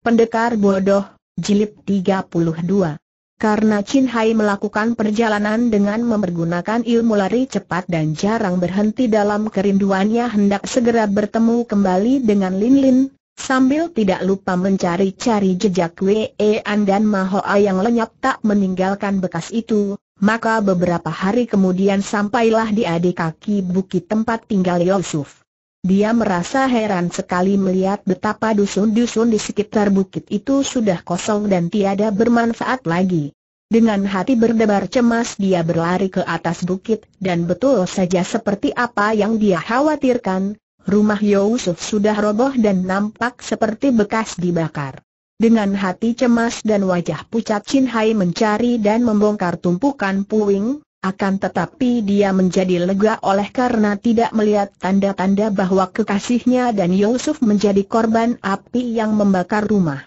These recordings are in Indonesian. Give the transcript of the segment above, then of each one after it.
Pendekar Bodoh, Jilid 32 Karena Chin Hai melakukan perjalanan dengan memergunakan ilmu lari cepat dan jarang berhenti dalam kerinduannya hendak segera bertemu kembali dengan Lin Lin, sambil tidak lupa mencari-cari jejak An dan Mahoa yang lenyap tak meninggalkan bekas itu, maka beberapa hari kemudian sampailah di adik kaki bukit tempat tinggal Yusuf. Dia merasa heran sekali melihat betapa dusun-dusun di sekitar bukit itu sudah kosong dan tiada bermanfaat lagi. Dengan hati berdebar cemas dia berlari ke atas bukit, dan betul saja seperti apa yang dia khawatirkan, rumah Yusuf sudah roboh dan nampak seperti bekas dibakar. Dengan hati cemas dan wajah pucat Chin Hai mencari dan membongkar tumpukan puing, akan tetapi dia menjadi lega oleh karena tidak melihat tanda-tanda bahwa kekasihnya dan Yusuf menjadi korban api yang membakar rumah.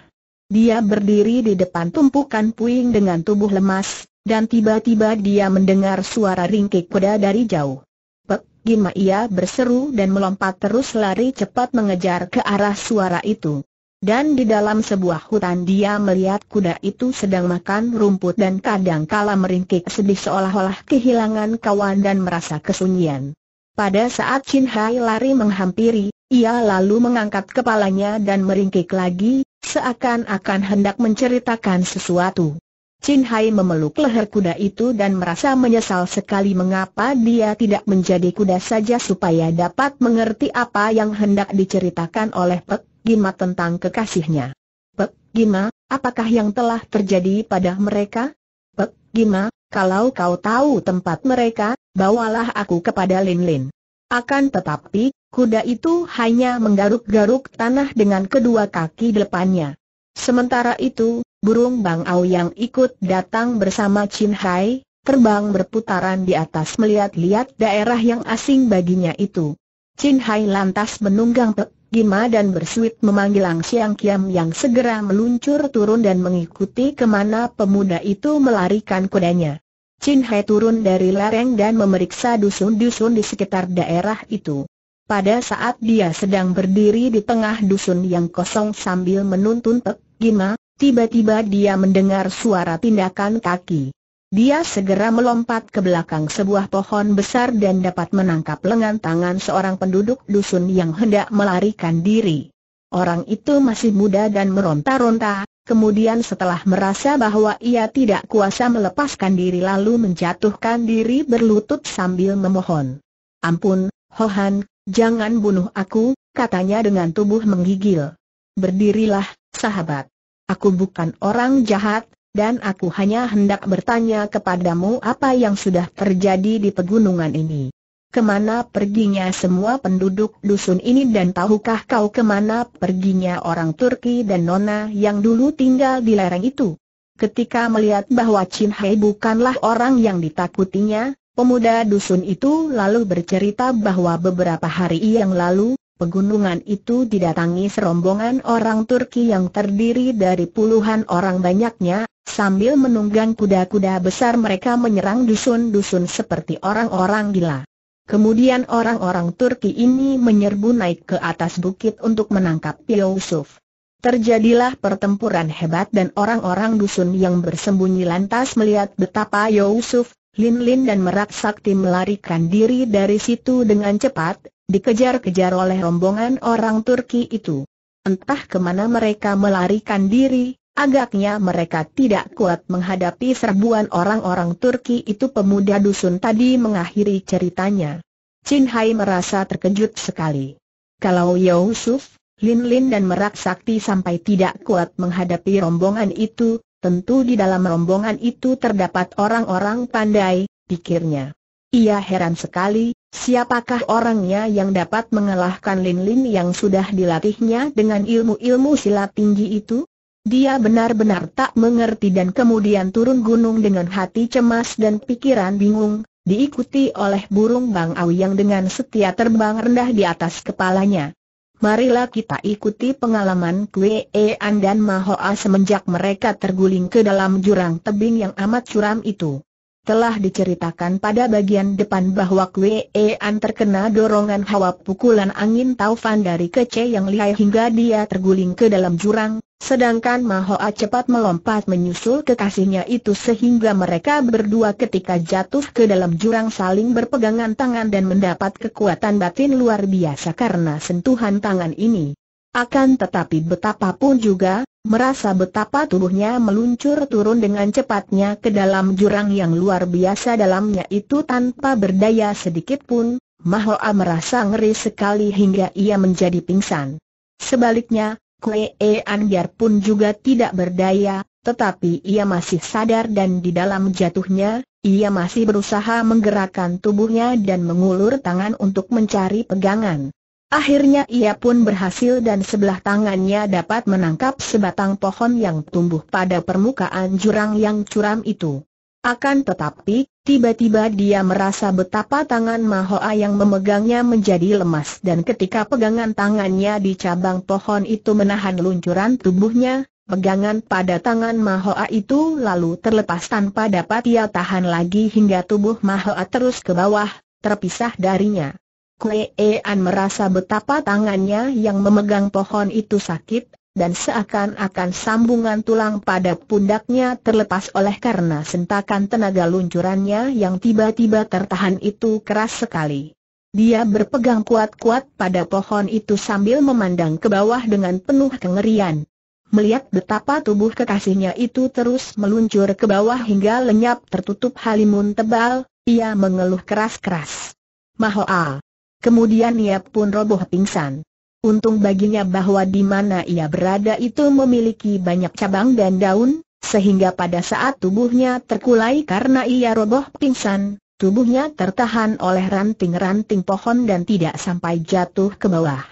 Dia berdiri di depan tumpukan puing dengan tubuh lemas, dan tiba-tiba dia mendengar suara ringkik kuda dari jauh. Pek, Gima ia berseru dan melompat terus lari cepat mengejar ke arah suara itu. Dan di dalam sebuah hutan dia melihat kuda itu sedang makan rumput dan kadang kala meringkik sedih seolah-olah kehilangan kawan dan merasa kesunyian. Pada saat Chin Hai lari menghampiri, ia lalu mengangkat kepalanya dan meringkik lagi, seakan-akan hendak menceritakan sesuatu. Chin Hai memeluk leher kuda itu dan merasa menyesal sekali mengapa dia tidak menjadi kuda saja supaya dapat mengerti apa yang hendak diceritakan oleh Pek Gima tentang kekasihnya. Pek, Gima, apakah yang telah terjadi pada mereka? Pek, Gima, kalau kau tahu tempat mereka, bawalah aku kepada Lin Lin. Akan tetapi, kuda itu hanya menggaruk-garuk tanah dengan kedua kaki depannya. Sementara itu, burung Bang Au yang ikut datang bersama Chin Hai, terbang berputaran di atas melihat-lihat daerah yang asing baginya itu. Chin Hai lantas menunggang pek Gima dan bersuit memanggil Ang Siang Kiam yang segera meluncur turun dan mengikuti kemana pemuda itu melarikan kudanya. Chin Hai turun dari lereng dan memeriksa dusun-dusun di sekitar daerah itu. Pada saat dia sedang berdiri di tengah dusun yang kosong sambil menuntun Pek Gima, tiba-tiba dia mendengar suara tindakan kaki. Dia segera melompat ke belakang sebuah pohon besar dan dapat menangkap lengan tangan seorang penduduk dusun yang hendak melarikan diri. Orang itu masih muda dan meronta-ronta, kemudian setelah merasa bahwa ia tidak kuasa melepaskan diri lalu menjatuhkan diri berlutut sambil memohon. Ampun, Hohan, jangan bunuh aku, katanya dengan tubuh menggigil. Berdirilah, sahabat. Aku bukan orang jahat, dan aku hanya hendak bertanya kepadamu apa yang sudah terjadi di pegunungan ini. Kemana perginya semua penduduk dusun ini dan tahukah kau kemana perginya orang Turki dan Nona yang dulu tinggal di lereng itu? Ketika melihat bahwa Chin Hai bukanlah orang yang ditakutinya, pemuda dusun itu lalu bercerita bahwa beberapa hari yang lalu, pegunungan itu didatangi serombongan orang Turki yang terdiri dari puluhan orang banyaknya, Sambil menunggang kuda-kuda besar mereka menyerang dusun-dusun seperti orang-orang gila. Kemudian orang-orang Turki ini menyerbu naik ke atas bukit untuk menangkap Yusuf. Terjadilah pertempuran hebat dan orang-orang dusun yang bersembunyi lantas melihat betapa Yusuf, Lin Lin dan Merak Sakti melarikan diri dari situ dengan cepat, dikejar-kejar oleh rombongan orang Turki itu. Entah kemana mereka melarikan diri, Agaknya mereka tidak kuat menghadapi serbuan orang-orang Turki itu pemuda dusun tadi mengakhiri ceritanya. Chin Hai merasa terkejut sekali. Kalau Yusuf, Lin Lin dan Merak Sakti sampai tidak kuat menghadapi rombongan itu, tentu di dalam rombongan itu terdapat orang-orang pandai, pikirnya. Ia heran sekali, siapakah orangnya yang dapat mengalahkan Lin Lin yang sudah dilatihnya dengan ilmu-ilmu silat tinggi itu? Dia benar-benar tak mengerti dan kemudian turun gunung dengan hati cemas dan pikiran bingung, diikuti oleh burung Bang Awi yang dengan setia terbang rendah di atas kepalanya. Marilah kita ikuti pengalaman Kwean An dan Mahoa semenjak mereka terguling ke dalam jurang tebing yang amat curam itu. Telah diceritakan pada bagian depan bahwa Kwean An terkena dorongan hawa pukulan angin taufan dari kece yang lihai hingga dia terguling ke dalam jurang, Sedangkan Mahoa cepat melompat menyusul kekasihnya itu sehingga mereka berdua ketika jatuh ke dalam jurang saling berpegangan tangan dan mendapat kekuatan batin luar biasa karena sentuhan tangan ini. Akan tetapi betapapun juga, merasa betapa tubuhnya meluncur turun dengan cepatnya ke dalam jurang yang luar biasa dalamnya itu tanpa berdaya sedikit pun, Mahoa merasa ngeri sekali hingga ia menjadi pingsan. Sebaliknya, Kue Anjar pun juga tidak berdaya, tetapi ia masih sadar dan di dalam jatuhnya, ia masih berusaha menggerakkan tubuhnya dan mengulur tangan untuk mencari pegangan. Akhirnya ia pun berhasil dan sebelah tangannya dapat menangkap sebatang pohon yang tumbuh pada permukaan jurang yang curam itu. Akan tetapi, tiba-tiba dia merasa betapa tangan Mahoa yang memegangnya menjadi lemas dan ketika pegangan tangannya di cabang pohon itu menahan luncuran tubuhnya, pegangan pada tangan Mahoa itu lalu terlepas tanpa dapat ia tahan lagi hingga tubuh Mahoa terus ke bawah, terpisah darinya. Kue an merasa betapa tangannya yang memegang pohon itu sakit, dan seakan-akan sambungan tulang pada pundaknya terlepas oleh karena sentakan tenaga luncurannya yang tiba-tiba tertahan itu keras sekali. Dia berpegang kuat-kuat pada pohon itu sambil memandang ke bawah dengan penuh kengerian. Melihat betapa tubuh kekasihnya itu terus meluncur ke bawah hingga lenyap tertutup halimun tebal, ia mengeluh keras-keras. Mahoa. Kemudian ia pun roboh pingsan. Untung baginya bahwa di mana ia berada itu memiliki banyak cabang dan daun, sehingga pada saat tubuhnya terkulai karena ia roboh pingsan, tubuhnya tertahan oleh ranting-ranting pohon dan tidak sampai jatuh ke bawah.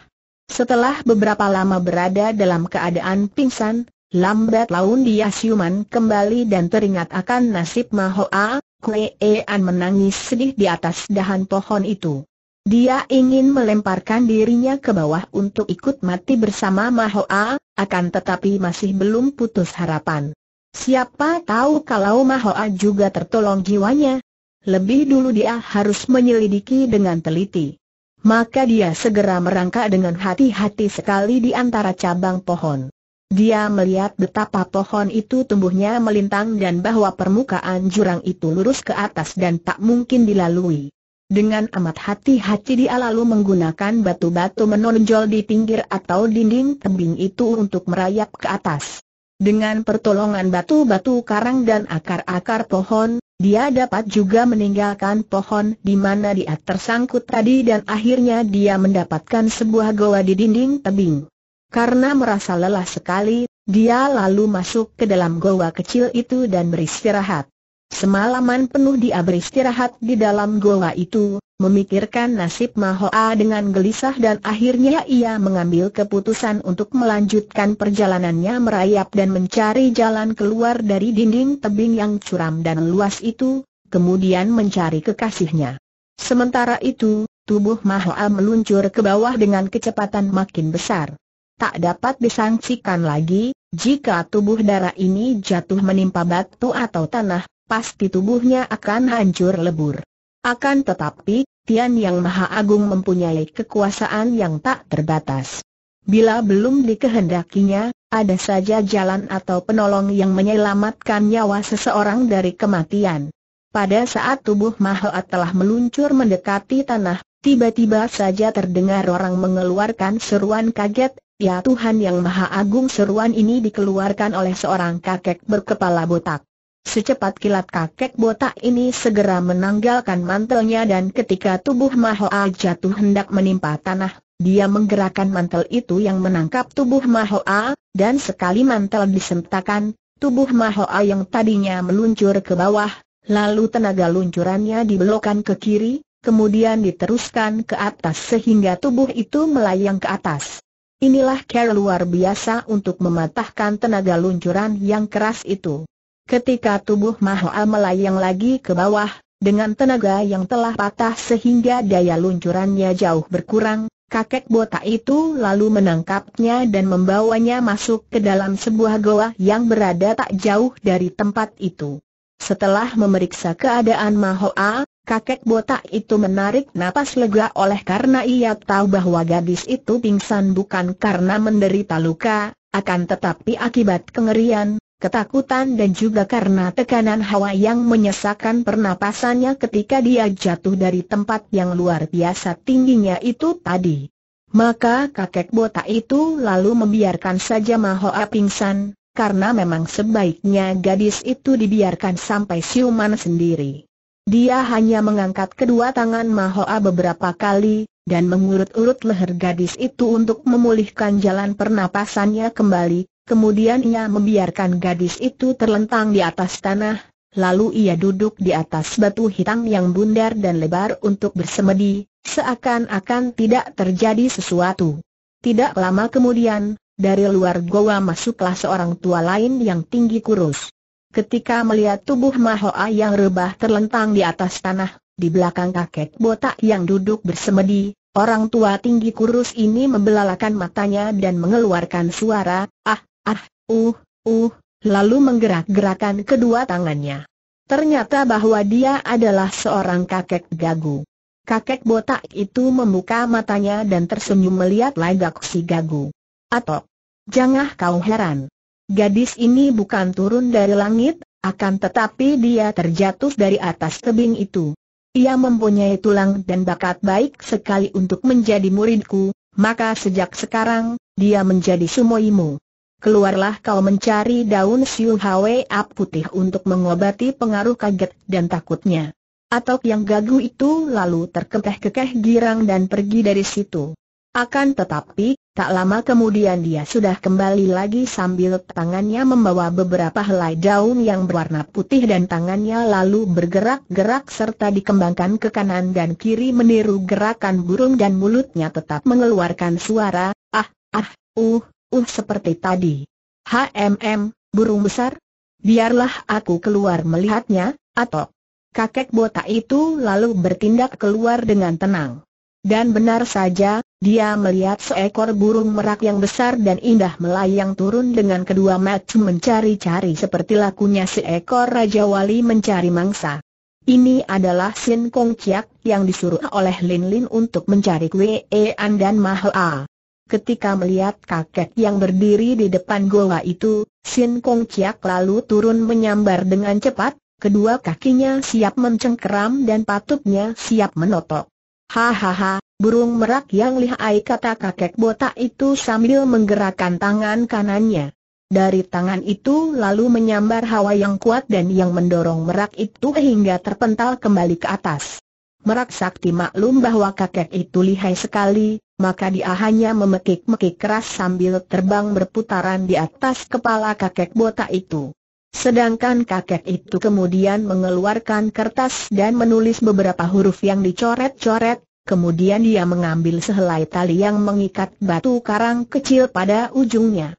Setelah beberapa lama berada dalam keadaan pingsan, lambat laun dia siuman kembali dan teringat akan nasib Mahoa, Kue an menangis sedih di atas dahan pohon itu. Dia ingin melemparkan dirinya ke bawah untuk ikut mati bersama Mahoa, akan tetapi masih belum putus harapan. Siapa tahu kalau Mahoa juga tertolong jiwanya. Lebih dulu dia harus menyelidiki dengan teliti. Maka dia segera merangkak dengan hati-hati sekali di antara cabang pohon. Dia melihat betapa pohon itu tumbuhnya melintang dan bahwa permukaan jurang itu lurus ke atas dan tak mungkin dilalui. Dengan amat hati-hati dia lalu menggunakan batu-batu menonjol di pinggir atau dinding tebing itu untuk merayap ke atas. Dengan pertolongan batu-batu karang dan akar-akar pohon, dia dapat juga meninggalkan pohon di mana dia tersangkut tadi dan akhirnya dia mendapatkan sebuah goa di dinding tebing. Karena merasa lelah sekali, dia lalu masuk ke dalam goa kecil itu dan beristirahat. Semalaman penuh dia beristirahat di dalam goa itu, memikirkan nasib Mahoa dengan gelisah dan akhirnya ia mengambil keputusan untuk melanjutkan perjalanannya merayap dan mencari jalan keluar dari dinding tebing yang curam dan luas itu, kemudian mencari kekasihnya. Sementara itu, tubuh Mahoa meluncur ke bawah dengan kecepatan makin besar. Tak dapat disangsikan lagi, jika tubuh darah ini jatuh menimpa batu atau tanah, pasti tubuhnya akan hancur lebur. Akan tetapi, Tian Yang Maha Agung mempunyai kekuasaan yang tak terbatas. Bila belum dikehendakinya, ada saja jalan atau penolong yang menyelamatkan nyawa seseorang dari kematian. Pada saat tubuh Mahoat telah meluncur mendekati tanah, tiba-tiba saja terdengar orang mengeluarkan seruan kaget, Ya Tuhan Yang Maha Agung seruan ini dikeluarkan oleh seorang kakek berkepala botak. Secepat kilat kakek botak ini segera menanggalkan mantelnya dan ketika tubuh Mahoa jatuh hendak menimpa tanah, dia menggerakkan mantel itu yang menangkap tubuh Mahoa, dan sekali mantel disentakan, tubuh Mahoa yang tadinya meluncur ke bawah, lalu tenaga luncurannya dibelokkan ke kiri, kemudian diteruskan ke atas sehingga tubuh itu melayang ke atas. Inilah cara luar biasa untuk mematahkan tenaga luncuran yang keras itu. Ketika tubuh Mahoa melayang lagi ke bawah, dengan tenaga yang telah patah sehingga daya luncurannya jauh berkurang, kakek botak itu lalu menangkapnya dan membawanya masuk ke dalam sebuah goa yang berada tak jauh dari tempat itu. Setelah memeriksa keadaan Mahoa, kakek botak itu menarik napas lega oleh karena ia tahu bahwa gadis itu pingsan bukan karena menderita luka, akan tetapi akibat kengerian, ketakutan dan juga karena tekanan hawa yang menyesakan pernapasannya ketika dia jatuh dari tempat yang luar biasa tingginya itu tadi. Maka kakek botak itu lalu membiarkan saja Mahoa pingsan, karena memang sebaiknya gadis itu dibiarkan sampai siuman sendiri. Dia hanya mengangkat kedua tangan Mahoa beberapa kali, dan mengurut-urut leher gadis itu untuk memulihkan jalan pernapasannya kembali, kemudian ia membiarkan gadis itu terlentang di atas tanah, lalu ia duduk di atas batu hitam yang bundar dan lebar untuk bersemedi, seakan-akan tidak terjadi sesuatu. Tidak lama kemudian, dari luar goa masuklah seorang tua lain yang tinggi kurus. Ketika melihat tubuh Mahoa yang rebah terlentang di atas tanah, di belakang kakek botak yang duduk bersemedi, orang tua tinggi kurus ini membelalakan matanya dan mengeluarkan suara, ah, ah, uh, uh, lalu menggerak-gerakan kedua tangannya. Ternyata bahwa dia adalah seorang kakek gagu. Kakek botak itu membuka matanya dan tersenyum melihat lagak si gagu. Atok, jangan kau heran. Gadis ini bukan turun dari langit, akan tetapi dia terjatuh dari atas tebing itu. Ia mempunyai tulang dan bakat baik sekali untuk menjadi muridku, maka sejak sekarang, dia menjadi sumoimu keluarlah kau mencari daun siu ap putih untuk mengobati pengaruh kaget dan takutnya. Atau yang gagu itu lalu terkekeh-kekeh girang dan pergi dari situ. Akan tetapi, tak lama kemudian dia sudah kembali lagi sambil tangannya membawa beberapa helai daun yang berwarna putih dan tangannya lalu bergerak-gerak serta dikembangkan ke kanan dan kiri meniru gerakan burung dan mulutnya tetap mengeluarkan suara, ah, ah, uh, Uh seperti tadi. HMM, burung besar? Biarlah aku keluar melihatnya, atau kakek botak itu lalu bertindak keluar dengan tenang. Dan benar saja, dia melihat seekor burung merak yang besar dan indah melayang turun dengan kedua mata mencari-cari seperti lakunya seekor Raja Wali mencari mangsa. Ini adalah Sin Kong Chiak yang disuruh oleh Lin Lin untuk mencari Kwe An dan Mahal. Ketika melihat kakek yang berdiri di depan goa itu, Sin Kong Chiak lalu turun menyambar dengan cepat, kedua kakinya siap mencengkeram dan patutnya siap menotok. Hahaha, burung merak yang lihai kata kakek botak itu sambil menggerakkan tangan kanannya. Dari tangan itu lalu menyambar hawa yang kuat dan yang mendorong merak itu hingga terpental kembali ke atas. Merak sakti maklum bahwa kakek itu lihai sekali, maka dia hanya memekik-mekik keras sambil terbang berputaran di atas kepala kakek botak itu. Sedangkan kakek itu kemudian mengeluarkan kertas dan menulis beberapa huruf yang dicoret-coret, kemudian dia mengambil sehelai tali yang mengikat batu karang kecil pada ujungnya.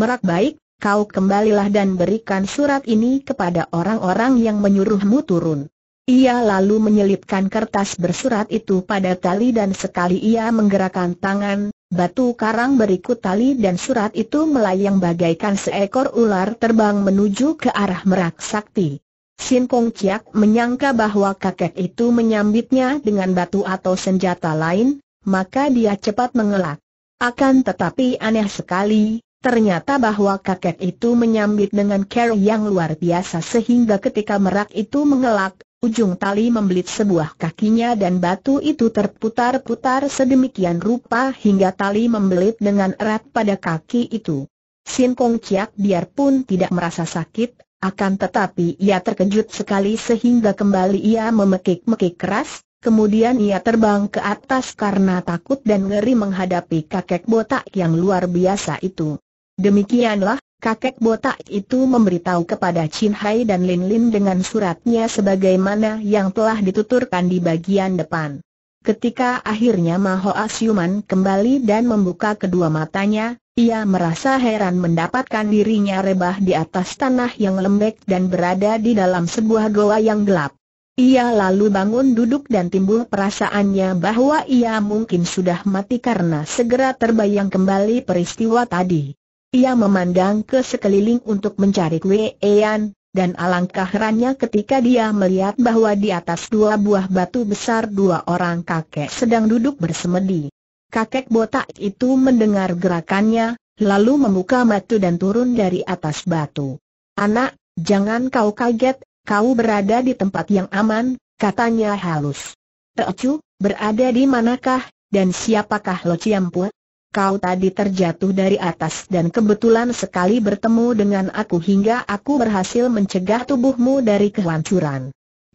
Merak baik, kau kembalilah dan berikan surat ini kepada orang-orang yang menyuruhmu turun. Ia lalu menyelipkan kertas bersurat itu pada tali dan sekali ia menggerakkan tangan, batu karang berikut tali dan surat itu melayang bagaikan seekor ular terbang menuju ke arah merak sakti. Sin Kong Chiak menyangka bahwa kakek itu menyambitnya dengan batu atau senjata lain, maka dia cepat mengelak. Akan tetapi aneh sekali, Ternyata bahwa kakek itu menyambit dengan care yang luar biasa sehingga ketika merak itu mengelak, Ujung tali membelit sebuah kakinya dan batu itu terputar-putar sedemikian rupa hingga tali membelit dengan erat pada kaki itu. Sin Kong Chiak biarpun tidak merasa sakit, akan tetapi ia terkejut sekali sehingga kembali ia memekik-mekik keras, kemudian ia terbang ke atas karena takut dan ngeri menghadapi kakek botak yang luar biasa itu. Demikianlah, Kakek botak itu memberitahu kepada Chin Hai dan Lin Lin dengan suratnya sebagaimana yang telah dituturkan di bagian depan. Ketika akhirnya Maho Asyuman kembali dan membuka kedua matanya, ia merasa heran mendapatkan dirinya rebah di atas tanah yang lembek dan berada di dalam sebuah goa yang gelap. Ia lalu bangun duduk dan timbul perasaannya bahwa ia mungkin sudah mati karena segera terbayang kembali peristiwa tadi. Ia memandang ke sekeliling untuk mencari Kue Ean, dan alangkah herannya ketika dia melihat bahwa di atas dua buah batu besar dua orang kakek sedang duduk bersemedi. Kakek botak itu mendengar gerakannya, lalu membuka mata dan turun dari atas batu. Anak, jangan kau kaget, kau berada di tempat yang aman, katanya halus. Teocu, berada di manakah, dan siapakah Lo Ciampu? kau tadi terjatuh dari atas dan kebetulan sekali bertemu dengan aku hingga aku berhasil mencegah tubuhmu dari kehancuran.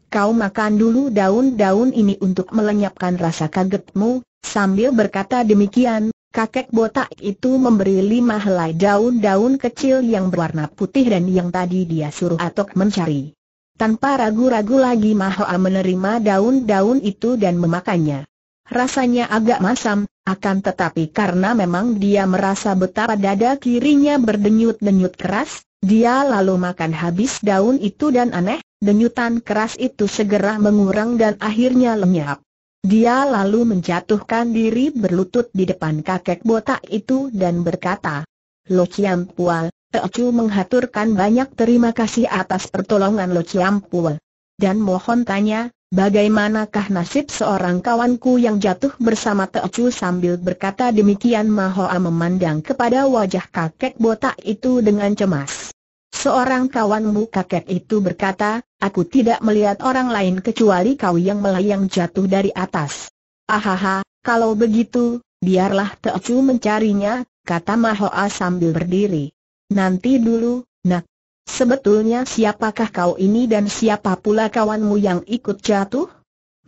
Kau makan dulu daun-daun ini untuk melenyapkan rasa kagetmu, sambil berkata demikian, kakek botak itu memberi lima helai daun-daun kecil yang berwarna putih dan yang tadi dia suruh Atok mencari. Tanpa ragu-ragu lagi Mahoa menerima daun-daun itu dan memakannya rasanya agak masam, akan tetapi karena memang dia merasa betapa dada kirinya berdenyut-denyut keras, dia lalu makan habis daun itu dan aneh, denyutan keras itu segera mengurang dan akhirnya lenyap. Dia lalu menjatuhkan diri berlutut di depan kakek botak itu dan berkata, Lo Chiam Pual, Teocu menghaturkan banyak terima kasih atas pertolongan Lo Chiam Pual. Dan mohon tanya, Bagaimanakah nasib seorang kawanku yang jatuh bersama Teocu sambil berkata demikian Mahoa memandang kepada wajah kakek botak itu dengan cemas. Seorang kawanmu kakek itu berkata, aku tidak melihat orang lain kecuali kau yang melayang jatuh dari atas. Ahaha, kalau begitu, biarlah Teocu mencarinya, kata Mahoa sambil berdiri. Nanti dulu, nak, Sebetulnya siapakah kau ini dan siapa pula kawanmu yang ikut jatuh?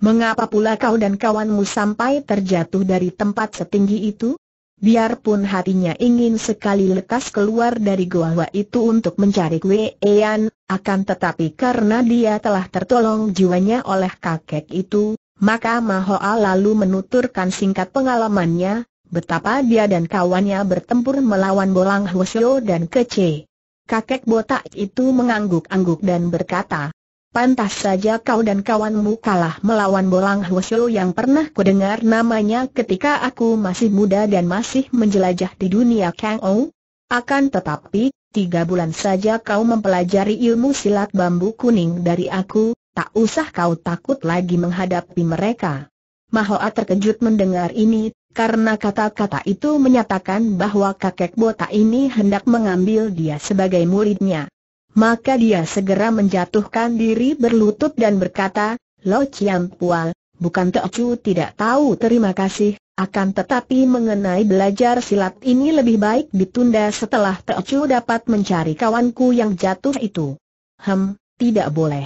Mengapa pula kau dan kawanmu sampai terjatuh dari tempat setinggi itu? Biarpun hatinya ingin sekali lekas keluar dari gua itu untuk mencari Wei Ean, akan tetapi karena dia telah tertolong jiwanya oleh kakek itu, maka Mahoa lalu menuturkan singkat pengalamannya, betapa dia dan kawannya bertempur melawan Bolang Hwasyo dan Kece kakek botak itu mengangguk-angguk dan berkata, Pantas saja kau dan kawanmu kalah melawan Bolang Hwasyo yang pernah dengar namanya ketika aku masih muda dan masih menjelajah di dunia Kang Ou. Akan tetapi, tiga bulan saja kau mempelajari ilmu silat bambu kuning dari aku, tak usah kau takut lagi menghadapi mereka. Mahoa terkejut mendengar ini karena kata-kata itu menyatakan bahwa kakek botak ini hendak mengambil dia sebagai muridnya. Maka dia segera menjatuhkan diri berlutut dan berkata, Lo Chiam Pual, bukan Chu tidak tahu terima kasih, akan tetapi mengenai belajar silat ini lebih baik ditunda setelah Chu dapat mencari kawanku yang jatuh itu. Hem, tidak boleh.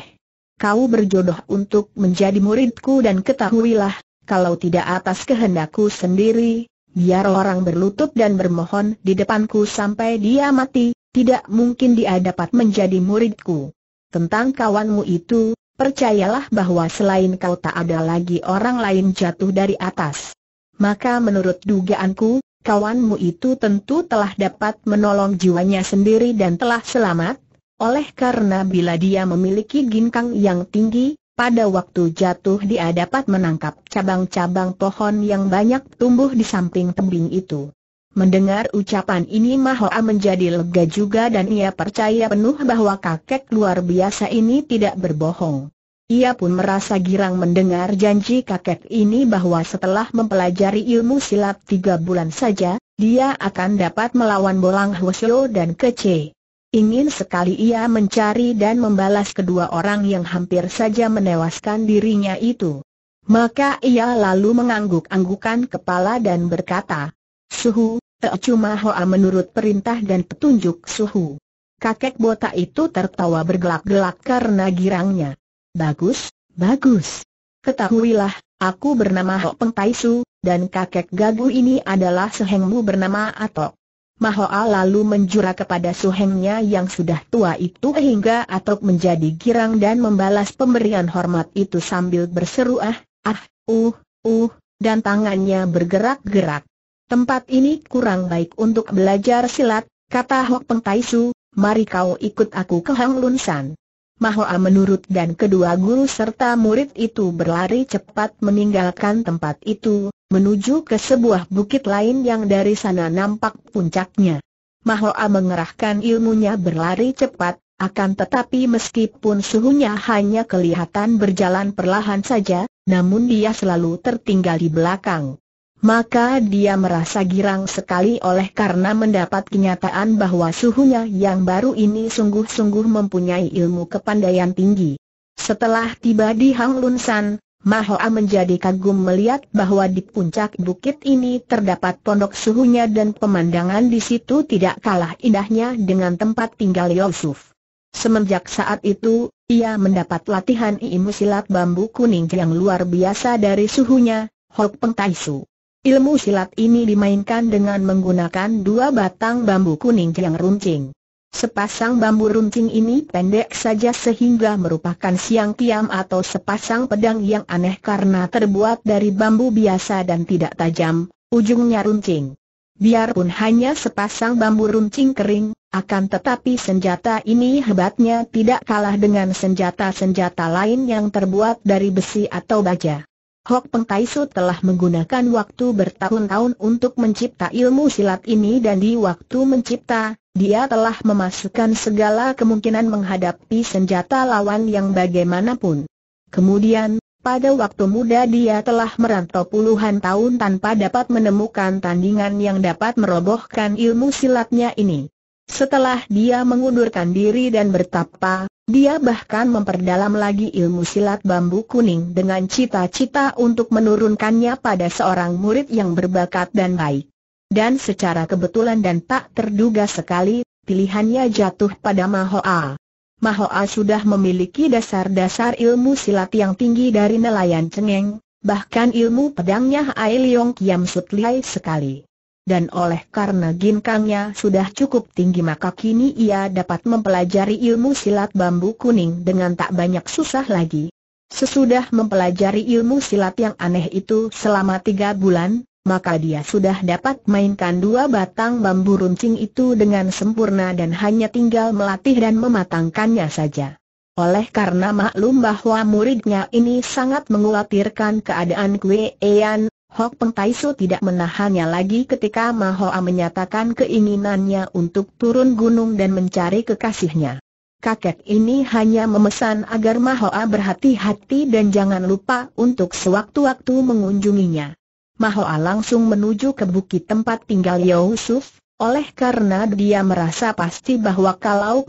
Kau berjodoh untuk menjadi muridku dan ketahuilah, kalau tidak atas kehendakku sendiri, biar orang berlutut dan bermohon di depanku sampai dia mati, tidak mungkin dia dapat menjadi muridku. Tentang kawanmu itu, percayalah bahwa selain kau tak ada lagi orang lain jatuh dari atas. Maka menurut dugaanku, kawanmu itu tentu telah dapat menolong jiwanya sendiri dan telah selamat, oleh karena bila dia memiliki ginkang yang tinggi, pada waktu jatuh dia dapat menangkap cabang-cabang pohon yang banyak tumbuh di samping tebing itu. Mendengar ucapan ini Mahoa menjadi lega juga dan ia percaya penuh bahwa kakek luar biasa ini tidak berbohong. Ia pun merasa girang mendengar janji kakek ini bahwa setelah mempelajari ilmu silat tiga bulan saja, dia akan dapat melawan Bolang Hwasyo dan Kece. Ingin sekali ia mencari dan membalas kedua orang yang hampir saja menewaskan dirinya itu. Maka ia lalu mengangguk-anggukan kepala dan berkata, Suhu, tak Cuma Hoa menurut perintah dan petunjuk Suhu. Kakek botak itu tertawa bergelak-gelak karena girangnya. Bagus, bagus. Ketahuilah, aku bernama Ho Peng dan kakek gagu ini adalah sehengmu bernama Atok. Mahoa lalu menjura kepada suhengnya yang sudah tua itu hingga Atok menjadi girang dan membalas pemberian hormat itu sambil berseru ah, ah, uh, uh, dan tangannya bergerak-gerak. Tempat ini kurang baik untuk belajar silat, kata Hok Peng Tai Su, mari kau ikut aku ke Hang Lun San. Mahoa menurut dan kedua guru serta murid itu berlari cepat meninggalkan tempat itu, menuju ke sebuah bukit lain yang dari sana nampak puncaknya. Mahoa mengerahkan ilmunya berlari cepat, akan tetapi meskipun suhunya hanya kelihatan berjalan perlahan saja, namun dia selalu tertinggal di belakang. Maka dia merasa girang sekali oleh karena mendapat kenyataan bahwa suhunya yang baru ini sungguh-sungguh mempunyai ilmu kepandaian tinggi. Setelah tiba di Hang Lun San, Mahoa menjadi kagum melihat bahwa di puncak bukit ini terdapat pondok suhunya dan pemandangan di situ tidak kalah indahnya dengan tempat tinggal Yusuf. Semenjak saat itu, ia mendapat latihan ilmu silat bambu kuning yang luar biasa dari suhunya, Hok Peng Tai Su. Ilmu silat ini dimainkan dengan menggunakan dua batang bambu kuning yang runcing. Sepasang bambu runcing ini pendek saja sehingga merupakan siang tiam atau sepasang pedang yang aneh karena terbuat dari bambu biasa dan tidak tajam, ujungnya runcing. Biarpun hanya sepasang bambu runcing kering, akan tetapi senjata ini hebatnya tidak kalah dengan senjata-senjata lain yang terbuat dari besi atau baja. Hok Peng Su telah menggunakan waktu bertahun-tahun untuk mencipta ilmu silat ini dan di waktu mencipta, dia telah memasukkan segala kemungkinan menghadapi senjata lawan yang bagaimanapun. Kemudian, pada waktu muda dia telah merantau puluhan tahun tanpa dapat menemukan tandingan yang dapat merobohkan ilmu silatnya ini. Setelah dia mengundurkan diri dan bertapa, dia bahkan memperdalam lagi ilmu silat bambu kuning dengan cita-cita untuk menurunkannya pada seorang murid yang berbakat dan baik. Dan secara kebetulan dan tak terduga sekali, pilihannya jatuh pada Mahoa. Mahoa sudah memiliki dasar-dasar ilmu silat yang tinggi dari nelayan cengeng, bahkan ilmu pedangnya Ailiong Kiam Sutlai sekali dan oleh karena ginkangnya sudah cukup tinggi maka kini ia dapat mempelajari ilmu silat bambu kuning dengan tak banyak susah lagi. Sesudah mempelajari ilmu silat yang aneh itu selama tiga bulan, maka dia sudah dapat mainkan dua batang bambu runcing itu dengan sempurna dan hanya tinggal melatih dan mematangkannya saja. Oleh karena maklum bahwa muridnya ini sangat mengkhawatirkan keadaan Kue Ean, Hok Peng tidak menahannya lagi ketika Mahoa menyatakan keinginannya untuk turun gunung dan mencari kekasihnya. Kakek ini hanya memesan agar Mahoa berhati-hati dan jangan lupa untuk sewaktu-waktu mengunjunginya. Mahoa langsung menuju ke bukit tempat tinggal Yusuf, oleh karena dia merasa pasti bahwa kalau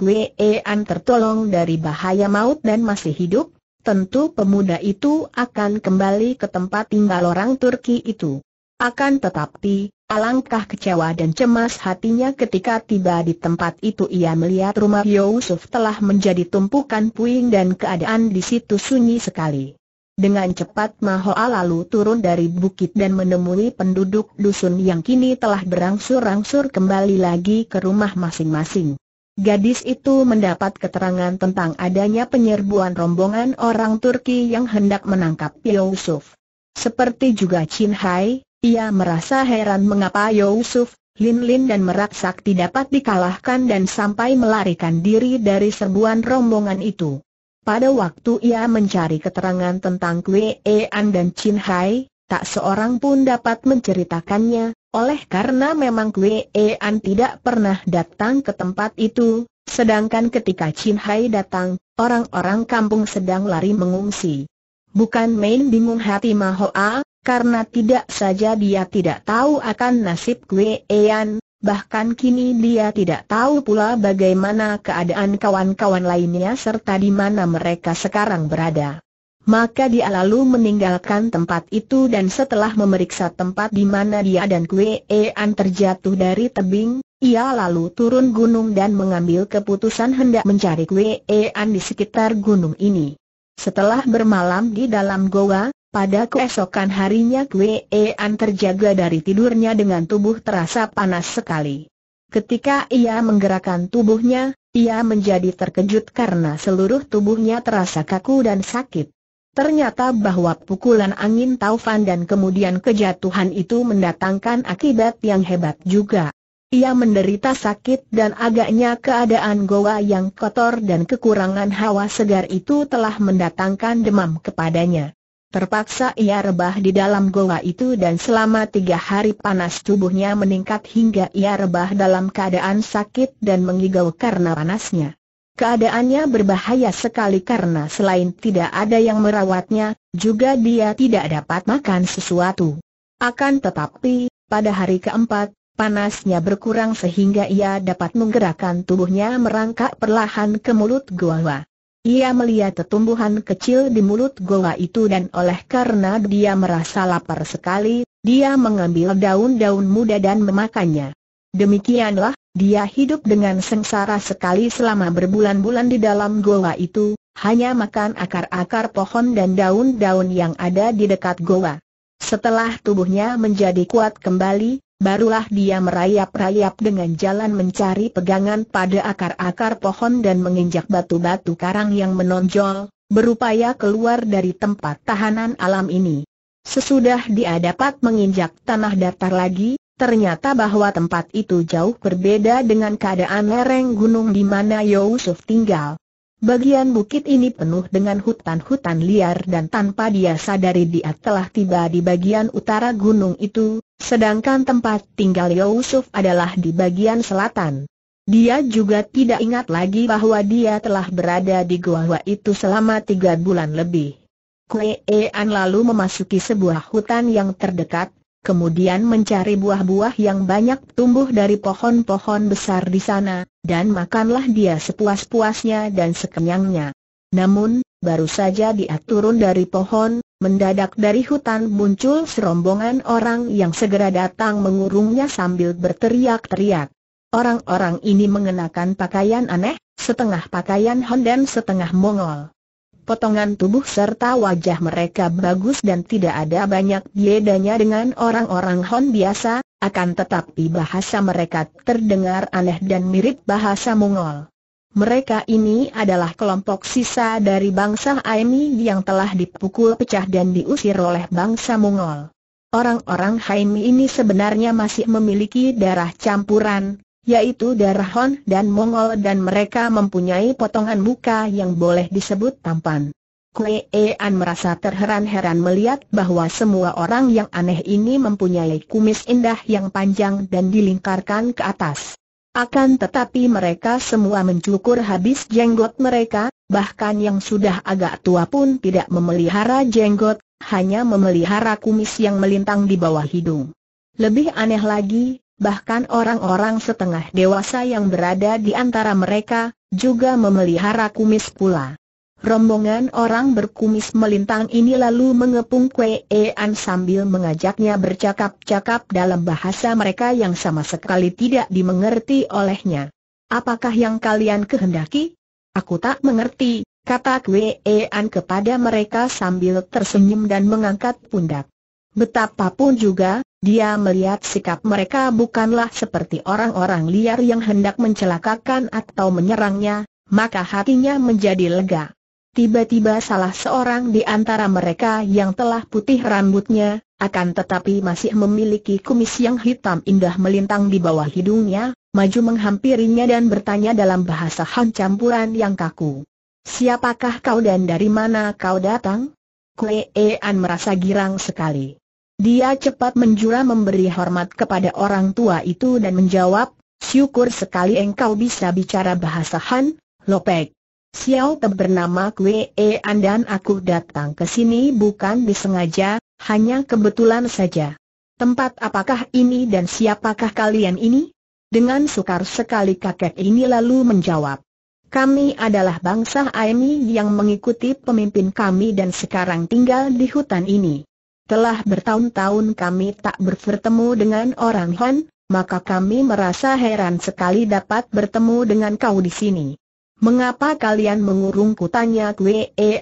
An tertolong dari bahaya maut dan masih hidup, tentu pemuda itu akan kembali ke tempat tinggal orang Turki itu. Akan tetapi, alangkah kecewa dan cemas hatinya ketika tiba di tempat itu ia melihat rumah Yusuf telah menjadi tumpukan puing dan keadaan di situ sunyi sekali. Dengan cepat Mahoa lalu turun dari bukit dan menemui penduduk dusun yang kini telah berangsur-angsur kembali lagi ke rumah masing-masing. Gadis itu mendapat keterangan tentang adanya penyerbuan rombongan orang Turki yang hendak menangkap Yusuf. Seperti juga Chin Hai, ia merasa heran mengapa Yusuf, Lin Lin dan Merak Sakti dapat dikalahkan dan sampai melarikan diri dari serbuan rombongan itu. Pada waktu ia mencari keterangan tentang An dan Chin Hai, tak seorang pun dapat menceritakannya, oleh karena memang ean tidak pernah datang ke tempat itu, sedangkan ketika Chin Hai datang, orang-orang kampung sedang lari mengungsi. Bukan main bingung hati Mahoa, karena tidak saja dia tidak tahu akan nasib ean, bahkan kini dia tidak tahu pula bagaimana keadaan kawan-kawan lainnya serta di mana mereka sekarang berada. Maka dia lalu meninggalkan tempat itu dan setelah memeriksa tempat di mana dia dan Kue An terjatuh dari tebing, ia lalu turun gunung dan mengambil keputusan hendak mencari Kue An di sekitar gunung ini. Setelah bermalam di dalam goa, pada keesokan harinya Kue An terjaga dari tidurnya dengan tubuh terasa panas sekali. Ketika ia menggerakkan tubuhnya, ia menjadi terkejut karena seluruh tubuhnya terasa kaku dan sakit. Ternyata bahwa pukulan angin taufan dan kemudian kejatuhan itu mendatangkan akibat yang hebat juga. Ia menderita sakit dan agaknya keadaan goa yang kotor dan kekurangan hawa segar itu telah mendatangkan demam kepadanya. Terpaksa ia rebah di dalam goa itu dan selama tiga hari panas tubuhnya meningkat hingga ia rebah dalam keadaan sakit dan mengigau karena panasnya. Keadaannya berbahaya sekali karena selain tidak ada yang merawatnya, juga dia tidak dapat makan sesuatu. Akan tetapi, pada hari keempat, panasnya berkurang sehingga ia dapat menggerakkan tubuhnya merangkak perlahan ke mulut goa. Ia melihat tumbuhan kecil di mulut goa itu dan oleh karena dia merasa lapar sekali, dia mengambil daun-daun muda dan memakannya. Demikianlah, dia hidup dengan sengsara sekali selama berbulan-bulan di dalam goa itu, hanya makan akar-akar pohon dan daun-daun yang ada di dekat goa. Setelah tubuhnya menjadi kuat kembali, barulah dia merayap-rayap dengan jalan mencari pegangan pada akar-akar pohon dan menginjak batu-batu karang yang menonjol, berupaya keluar dari tempat tahanan alam ini. Sesudah dia dapat menginjak tanah datar lagi, Ternyata bahwa tempat itu jauh berbeda dengan keadaan lereng gunung di mana Yusuf tinggal. Bagian bukit ini penuh dengan hutan-hutan liar dan tanpa dia sadari dia telah tiba di bagian utara gunung itu, sedangkan tempat tinggal Yusuf adalah di bagian selatan. Dia juga tidak ingat lagi bahwa dia telah berada di gua-gua itu selama tiga bulan lebih. Kue An lalu memasuki sebuah hutan yang terdekat, kemudian mencari buah-buah yang banyak tumbuh dari pohon-pohon besar di sana, dan makanlah dia sepuas-puasnya dan sekenyangnya. Namun, baru saja dia turun dari pohon, mendadak dari hutan muncul serombongan orang yang segera datang mengurungnya sambil berteriak-teriak. Orang-orang ini mengenakan pakaian aneh, setengah pakaian Han dan setengah Mongol potongan tubuh serta wajah mereka bagus dan tidak ada banyak bedanya dengan orang-orang Hon biasa, akan tetapi bahasa mereka terdengar aneh dan mirip bahasa Mongol. Mereka ini adalah kelompok sisa dari bangsa Aimi yang telah dipukul pecah dan diusir oleh bangsa Mongol. Orang-orang Haimi ini sebenarnya masih memiliki darah campuran, yaitu darah Hon dan Mongol dan mereka mempunyai potongan muka yang boleh disebut tampan. an merasa terheran-heran melihat bahwa semua orang yang aneh ini mempunyai kumis indah yang panjang dan dilingkarkan ke atas. Akan tetapi mereka semua mencukur habis jenggot mereka, bahkan yang sudah agak tua pun tidak memelihara jenggot, hanya memelihara kumis yang melintang di bawah hidung. Lebih aneh lagi, bahkan orang-orang setengah dewasa yang berada di antara mereka, juga memelihara kumis pula. Rombongan orang berkumis melintang ini lalu mengepung Kue An sambil mengajaknya bercakap-cakap dalam bahasa mereka yang sama sekali tidak dimengerti olehnya. Apakah yang kalian kehendaki? Aku tak mengerti, kata Kue An kepada mereka sambil tersenyum dan mengangkat pundak. Betapapun juga, dia melihat sikap mereka bukanlah seperti orang-orang liar yang hendak mencelakakan atau menyerangnya, maka hatinya menjadi lega. Tiba-tiba salah seorang di antara mereka yang telah putih rambutnya, akan tetapi masih memiliki kumis yang hitam indah melintang di bawah hidungnya, maju menghampirinya dan bertanya dalam bahasa Han campuran yang kaku. Siapakah kau dan dari mana kau datang? Kue an merasa girang sekali. Dia cepat menjura memberi hormat kepada orang tua itu dan menjawab, syukur sekali engkau bisa bicara bahasa Han, Lopek. Xiao Te bernama Kwe e An dan aku datang ke sini bukan disengaja, hanya kebetulan saja. Tempat apakah ini dan siapakah kalian ini? Dengan sukar sekali kakek ini lalu menjawab. Kami adalah bangsa Aemi yang mengikuti pemimpin kami dan sekarang tinggal di hutan ini. Telah bertahun-tahun kami tak bertemu dengan orang Han, maka kami merasa heran sekali dapat bertemu dengan kau di sini. Mengapa kalian mengurungku tanya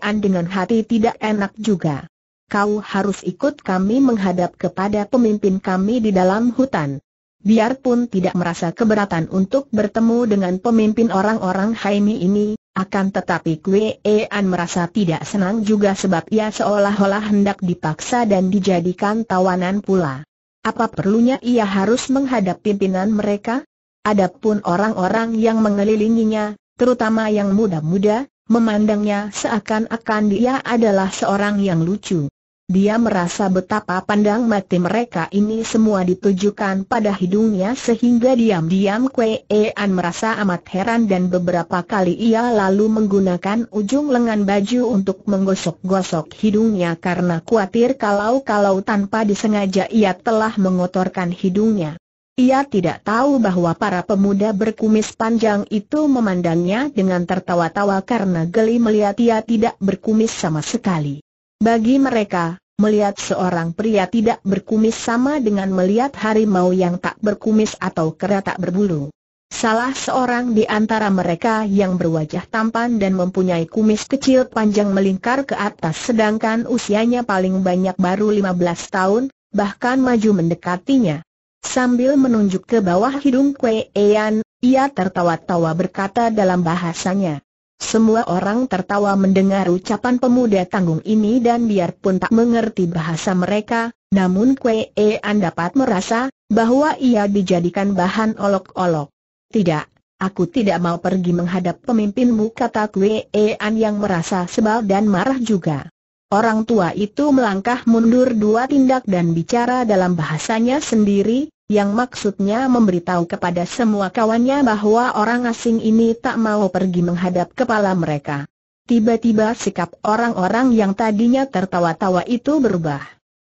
An dengan hati tidak enak juga. Kau harus ikut kami menghadap kepada pemimpin kami di dalam hutan. Biarpun tidak merasa keberatan untuk bertemu dengan pemimpin orang-orang Haimi ini, akan tetapi Kue An merasa tidak senang juga sebab ia seolah-olah hendak dipaksa dan dijadikan tawanan pula. Apa perlunya ia harus menghadap pimpinan mereka? Adapun orang-orang yang mengelilinginya, terutama yang muda-muda, memandangnya seakan-akan dia adalah seorang yang lucu. Dia merasa betapa pandang mati mereka ini semua ditujukan pada hidungnya sehingga diam-diam Kue An merasa amat heran dan beberapa kali ia lalu menggunakan ujung lengan baju untuk menggosok-gosok hidungnya karena khawatir kalau-kalau tanpa disengaja ia telah mengotorkan hidungnya. Ia tidak tahu bahwa para pemuda berkumis panjang itu memandangnya dengan tertawa-tawa karena geli melihat ia tidak berkumis sama sekali. Bagi mereka, melihat seorang pria tidak berkumis sama dengan melihat harimau yang tak berkumis atau kera tak berbulu. Salah seorang di antara mereka yang berwajah tampan dan mempunyai kumis kecil panjang melingkar ke atas sedangkan usianya paling banyak baru 15 tahun, bahkan maju mendekatinya. Sambil menunjuk ke bawah hidung Kue Ean, ia tertawa-tawa berkata dalam bahasanya, semua orang tertawa mendengar ucapan pemuda tanggung ini dan biarpun tak mengerti bahasa mereka, namun Kwee e An dapat merasa bahwa ia dijadikan bahan olok-olok. Tidak, aku tidak mau pergi menghadap pemimpinmu kata Kwee e An yang merasa sebal dan marah juga. Orang tua itu melangkah mundur dua tindak dan bicara dalam bahasanya sendiri, yang maksudnya memberitahu kepada semua kawannya bahwa orang asing ini tak mau pergi menghadap kepala mereka. Tiba-tiba sikap orang-orang yang tadinya tertawa-tawa itu berubah.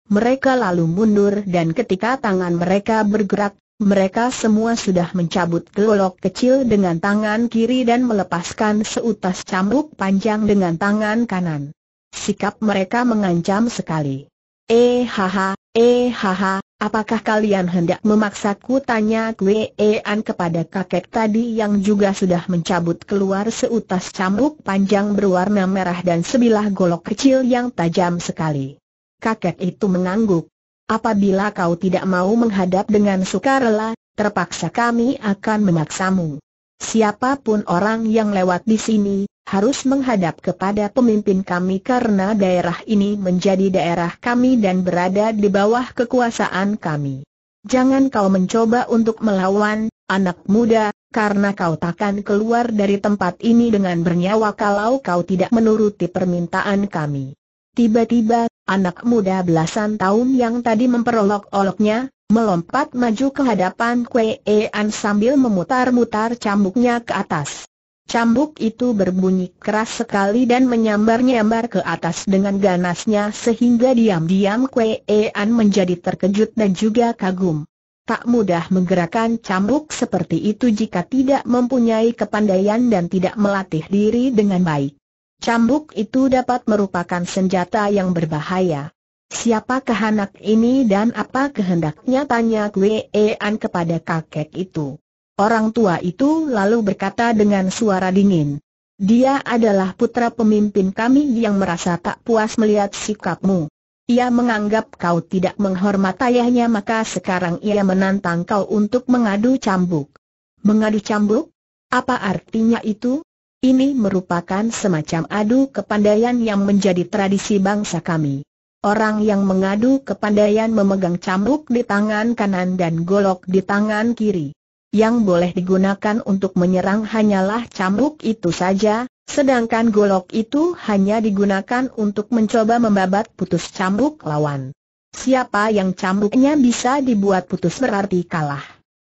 Mereka lalu mundur dan ketika tangan mereka bergerak, mereka semua sudah mencabut gelolok kecil dengan tangan kiri dan melepaskan seutas cambuk panjang dengan tangan kanan. Sikap mereka mengancam sekali. Eh haha, eh haha, Apakah kalian hendak memaksaku tanya Kwean kepada kakek tadi yang juga sudah mencabut keluar seutas cambuk panjang berwarna merah dan sebilah golok kecil yang tajam sekali. Kakek itu mengangguk. Apabila kau tidak mau menghadap dengan sukarela, terpaksa kami akan memaksamu. Siapapun orang yang lewat di sini, harus menghadap kepada pemimpin kami karena daerah ini menjadi daerah kami dan berada di bawah kekuasaan kami. Jangan kau mencoba untuk melawan, anak muda, karena kau takkan keluar dari tempat ini dengan bernyawa kalau kau tidak menuruti permintaan kami. Tiba-tiba, anak muda belasan tahun yang tadi memperolok-oloknya, melompat maju ke hadapan Kue An sambil memutar-mutar cambuknya ke atas. Cambuk itu berbunyi keras sekali dan menyambar-nyambar ke atas dengan ganasnya sehingga diam-diam Kue An menjadi terkejut dan juga kagum. Tak mudah menggerakkan cambuk seperti itu jika tidak mempunyai kepandaian dan tidak melatih diri dengan baik. Cambuk itu dapat merupakan senjata yang berbahaya. Siapakah anak ini dan apa kehendaknya tanya Kue An kepada kakek itu. Orang tua itu lalu berkata dengan suara dingin. Dia adalah putra pemimpin kami yang merasa tak puas melihat sikapmu. Ia menganggap kau tidak menghormat ayahnya maka sekarang ia menantang kau untuk mengadu cambuk. Mengadu cambuk? Apa artinya itu? Ini merupakan semacam adu kepandaian yang menjadi tradisi bangsa kami. Orang yang mengadu kepandaian memegang cambuk di tangan kanan dan golok di tangan kiri yang boleh digunakan untuk menyerang hanyalah cambuk itu saja, sedangkan golok itu hanya digunakan untuk mencoba membabat putus cambuk lawan. Siapa yang cambuknya bisa dibuat putus berarti kalah.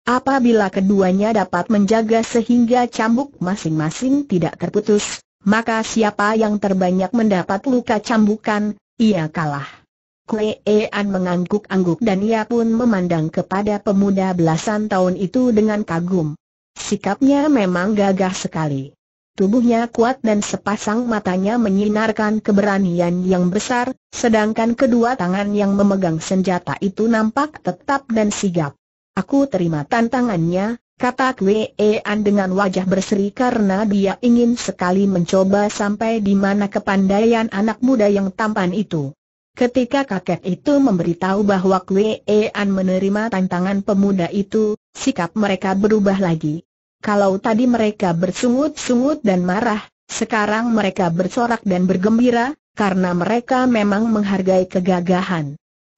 Apabila keduanya dapat menjaga sehingga cambuk masing-masing tidak terputus, maka siapa yang terbanyak mendapat luka cambukan, ia kalah. Klean mengangguk-angguk dan ia pun memandang kepada pemuda belasan tahun itu dengan kagum. Sikapnya memang gagah sekali. Tubuhnya kuat dan sepasang matanya menyinarkan keberanian yang besar, sedangkan kedua tangan yang memegang senjata itu nampak tetap dan sigap. Aku terima tantangannya, kata Kwean dengan wajah berseri karena dia ingin sekali mencoba sampai di mana kepandaian anak muda yang tampan itu. Ketika kakek itu memberitahu bahwa Kwe An menerima tantangan pemuda itu, sikap mereka berubah lagi. Kalau tadi mereka bersungut-sungut dan marah, sekarang mereka bersorak dan bergembira, karena mereka memang menghargai kegagahan.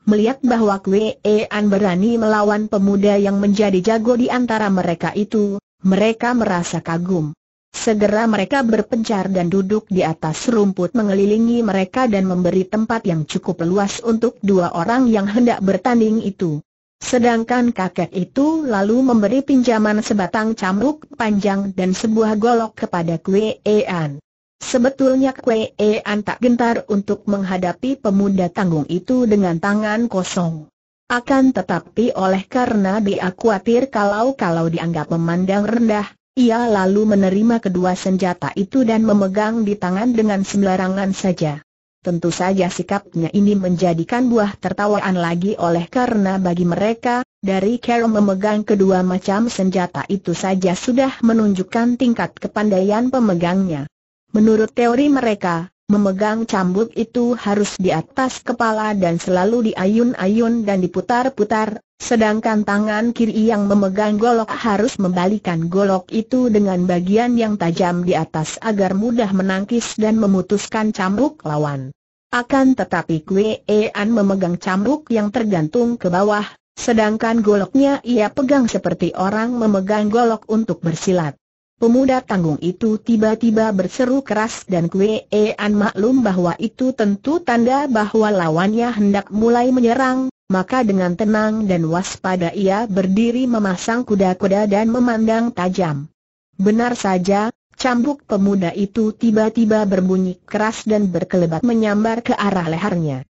Melihat bahwa Kwe An berani melawan pemuda yang menjadi jago di antara mereka itu, mereka merasa kagum. Segera mereka berpencar dan duduk di atas rumput mengelilingi mereka dan memberi tempat yang cukup luas untuk dua orang yang hendak bertanding itu. Sedangkan kakek itu lalu memberi pinjaman sebatang cambuk panjang dan sebuah golok kepada Kue Ean. Sebetulnya Kue Ean tak gentar untuk menghadapi pemuda tanggung itu dengan tangan kosong. Akan tetapi oleh karena dia khawatir kalau-kalau dianggap memandang rendah, ia lalu menerima kedua senjata itu dan memegang di tangan dengan sembarangan saja. Tentu saja sikapnya ini menjadikan buah tertawaan lagi oleh karena bagi mereka, dari Carol memegang kedua macam senjata itu saja sudah menunjukkan tingkat kepandaian pemegangnya. Menurut teori mereka, memegang cambuk itu harus di atas kepala dan selalu diayun-ayun dan diputar-putar, Sedangkan tangan kiri yang memegang golok harus membalikan golok itu dengan bagian yang tajam di atas agar mudah menangkis dan memutuskan cambuk lawan. Akan tetapi Kwe An memegang cambuk yang tergantung ke bawah, sedangkan goloknya ia pegang seperti orang memegang golok untuk bersilat. Pemuda tanggung itu tiba-tiba berseru keras dan Kwe An maklum bahwa itu tentu tanda bahwa lawannya hendak mulai menyerang, maka dengan tenang dan waspada ia berdiri memasang kuda-kuda dan memandang tajam. Benar saja, cambuk pemuda itu tiba-tiba berbunyi keras dan berkelebat menyambar ke arah lehernya.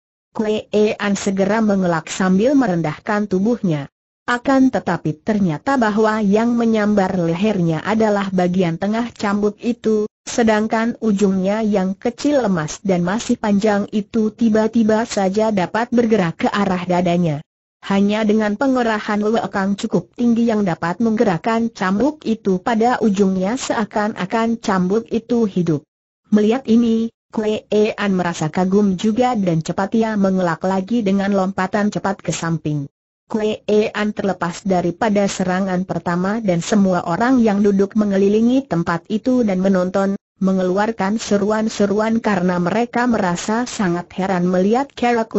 an segera mengelak sambil merendahkan tubuhnya. Akan tetapi ternyata bahwa yang menyambar lehernya adalah bagian tengah cambuk itu, Sedangkan ujungnya yang kecil lemas dan masih panjang itu tiba-tiba saja dapat bergerak ke arah dadanya. Hanya dengan pengerahan lekang cukup tinggi yang dapat menggerakkan cambuk itu pada ujungnya seakan-akan cambuk itu hidup. Melihat ini, Kue Ean merasa kagum juga dan cepat ia mengelak lagi dengan lompatan cepat ke samping. Kue Ean terlepas daripada serangan pertama dan semua orang yang duduk mengelilingi tempat itu dan menonton, mengeluarkan seruan-seruan karena mereka merasa sangat heran melihat Kerak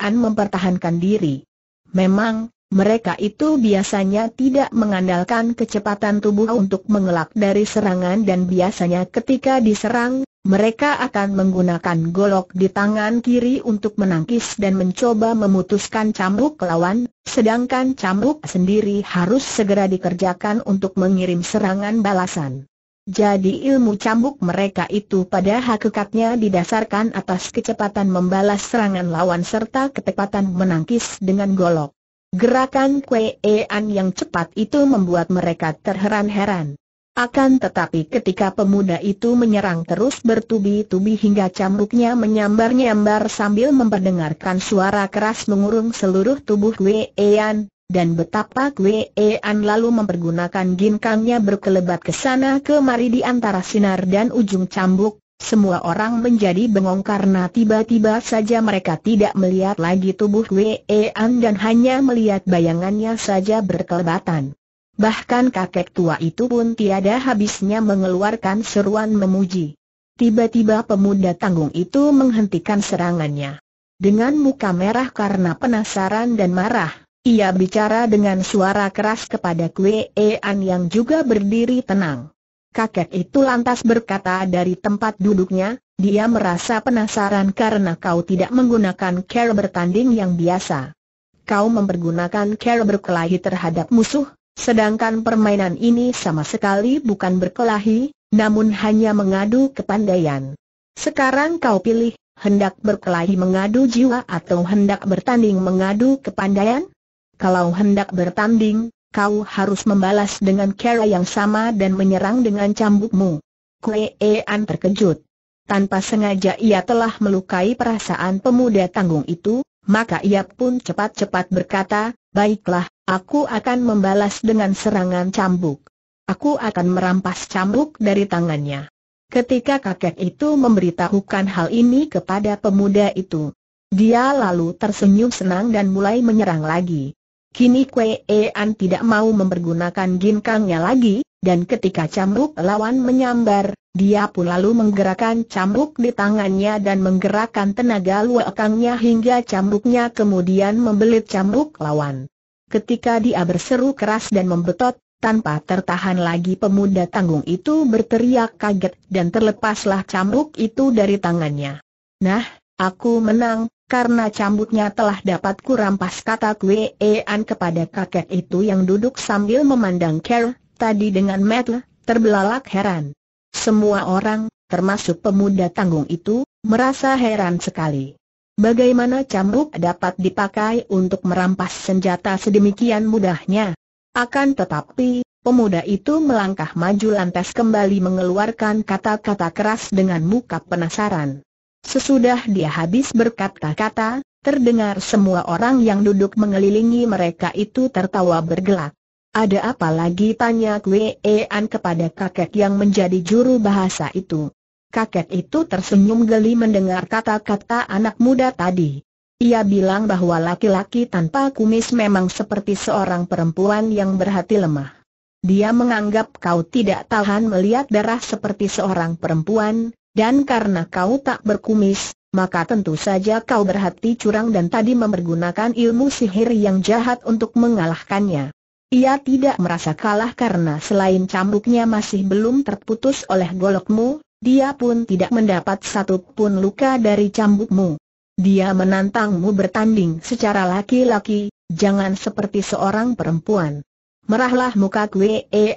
An mempertahankan diri. Memang, mereka itu biasanya tidak mengandalkan kecepatan tubuh untuk mengelak dari serangan dan biasanya ketika diserang, mereka akan menggunakan golok di tangan kiri untuk menangkis dan mencoba memutuskan cambuk lawan, sedangkan cambuk sendiri harus segera dikerjakan untuk mengirim serangan balasan. Jadi ilmu cambuk mereka itu pada hakikatnya didasarkan atas kecepatan membalas serangan lawan serta ketepatan menangkis dengan golok. Gerakan Kuean yang cepat itu membuat mereka terheran-heran. Akan tetapi ketika pemuda itu menyerang terus bertubi-tubi hingga cambuknya menyambar-nyambar sambil memperdengarkan suara keras mengurung seluruh tubuh Kuean, dan betapa Kwe An lalu mempergunakan ginkangnya berkelebat ke sana kemari di antara sinar dan ujung cambuk, semua orang menjadi bengong karena tiba-tiba saja mereka tidak melihat lagi tubuh Kwe An dan hanya melihat bayangannya saja berkelebatan. Bahkan kakek tua itu pun tiada habisnya mengeluarkan seruan memuji. Tiba-tiba pemuda tanggung itu menghentikan serangannya. Dengan muka merah karena penasaran dan marah, ia bicara dengan suara keras kepada Kue An yang juga berdiri tenang. Kakek itu lantas berkata dari tempat duduknya, dia merasa penasaran karena kau tidak menggunakan cara bertanding yang biasa. Kau mempergunakan cara berkelahi terhadap musuh, sedangkan permainan ini sama sekali bukan berkelahi, namun hanya mengadu kepandaian. Sekarang kau pilih, hendak berkelahi mengadu jiwa atau hendak bertanding mengadu kepandaian? Kalau hendak bertanding, kau harus membalas dengan cara yang sama dan menyerang dengan cambukmu. Ean terkejut. Tanpa sengaja ia telah melukai perasaan pemuda tanggung itu, maka ia pun cepat-cepat berkata, baiklah, aku akan membalas dengan serangan cambuk. Aku akan merampas cambuk dari tangannya. Ketika kakek itu memberitahukan hal ini kepada pemuda itu, dia lalu tersenyum senang dan mulai menyerang lagi. Kini Kwe An tidak mau mempergunakan ginkangnya lagi, dan ketika cambuk lawan menyambar, dia pun lalu menggerakkan cambuk di tangannya dan menggerakkan tenaga luakangnya hingga cambuknya kemudian membelit cambuk lawan. Ketika dia berseru keras dan membetot, tanpa tertahan lagi pemuda tanggung itu berteriak kaget dan terlepaslah cambuk itu dari tangannya. Nah, aku menang, karena cambuknya telah dapat kurampas kata kuean kepada kakek itu yang duduk sambil memandang Ker, tadi dengan metel, terbelalak heran. Semua orang, termasuk pemuda tanggung itu, merasa heran sekali. Bagaimana cambuk dapat dipakai untuk merampas senjata sedemikian mudahnya? Akan tetapi, pemuda itu melangkah maju lantas kembali mengeluarkan kata-kata keras dengan muka penasaran. Sesudah dia habis berkata-kata, terdengar semua orang yang duduk mengelilingi mereka itu tertawa bergelak. Ada apa lagi tanya Kwean kepada kakek yang menjadi juru bahasa itu. Kakek itu tersenyum geli mendengar kata-kata anak muda tadi. Ia bilang bahwa laki-laki tanpa kumis memang seperti seorang perempuan yang berhati lemah. Dia menganggap kau tidak tahan melihat darah seperti seorang perempuan, dan karena kau tak berkumis, maka tentu saja kau berhati curang dan tadi mempergunakan ilmu sihir yang jahat untuk mengalahkannya. Ia tidak merasa kalah karena selain cambuknya masih belum terputus oleh golokmu, dia pun tidak mendapat satupun luka dari cambukmu. Dia menantangmu bertanding secara laki-laki, jangan seperti seorang perempuan. Merahlah muka